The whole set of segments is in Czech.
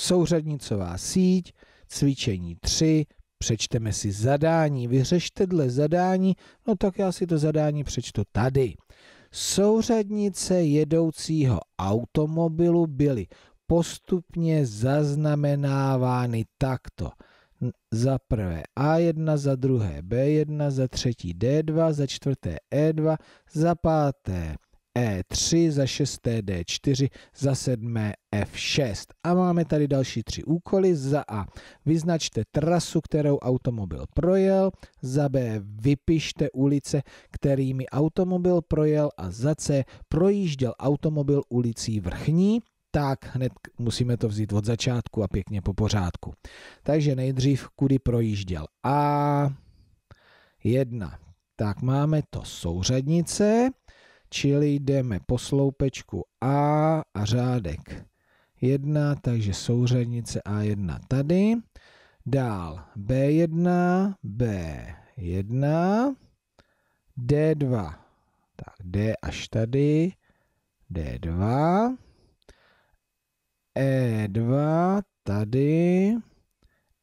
souřadnicová síť, cvičení 3, přečteme si zadání, vyřešte dle zadání, no tak já si to zadání přečtu tady. Souřadnice jedoucího automobilu byly postupně zaznamenávány takto. Za prvé A1, za druhé B1, za třetí D2, za čtvrté E2, za páté E3, za šesté D4, za sedmé F6. A máme tady další tři úkoly. Za A vyznačte trasu, kterou automobil projel, za B vypište ulice, kterými automobil projel a za C projížděl automobil ulicí vrchní, tak hned musíme to vzít od začátku a pěkně po pořádku. Takže nejdřív kudy projížděl. A 1. Tak máme to souřadnice Čili jdeme po sloupečku A a řádek 1, takže souřadnice A1 tady. Dál B1, B1, D2, tak D až tady, D2, E2 tady,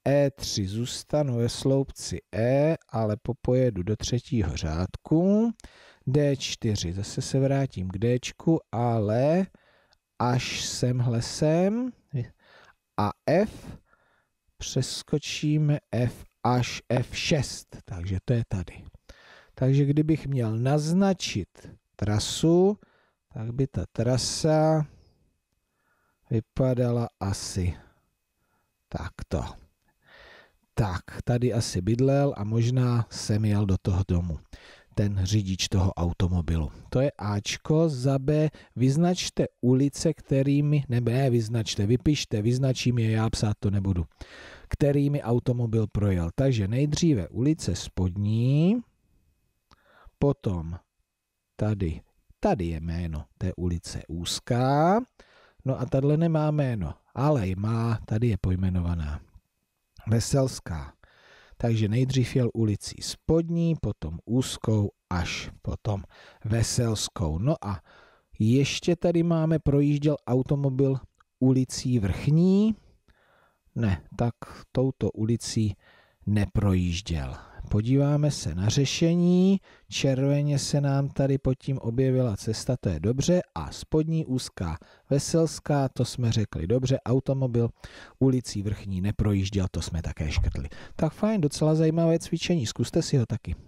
E3 zůstanu ve sloupci E, ale popojedu do třetího řádku. D4. Zase se vrátím k D, ale až semhle sem a F přeskočíme F až F6, takže to je tady. Takže kdybych měl naznačit trasu, tak by ta trasa vypadala asi takto. Tak, tady asi bydlel a možná jsem jel do toho domu ten řidič toho automobilu. To je Ačko. Za B vyznačte ulice, kterými, nebo ne, vyznačte, vypište, vyznačím je, já psát to nebudu, kterými automobil projel. Takže nejdříve ulice spodní, potom tady, tady je jméno té ulice úzká, no a tady nemá jméno, ale má, tady je pojmenovaná, Veselská takže nejdřív jel ulicí spodní, potom úzkou, až potom veselskou. No a ještě tady máme, projížděl automobil ulicí vrchní, ne, tak touto ulicí neprojížděl. Podíváme se na řešení, červeně se nám tady pod tím objevila cesta, to je dobře, a spodní úzká veselská, to jsme řekli dobře, automobil ulicí vrchní neprojížděl, to jsme také škrtli. Tak fajn, docela zajímavé cvičení, zkuste si ho taky.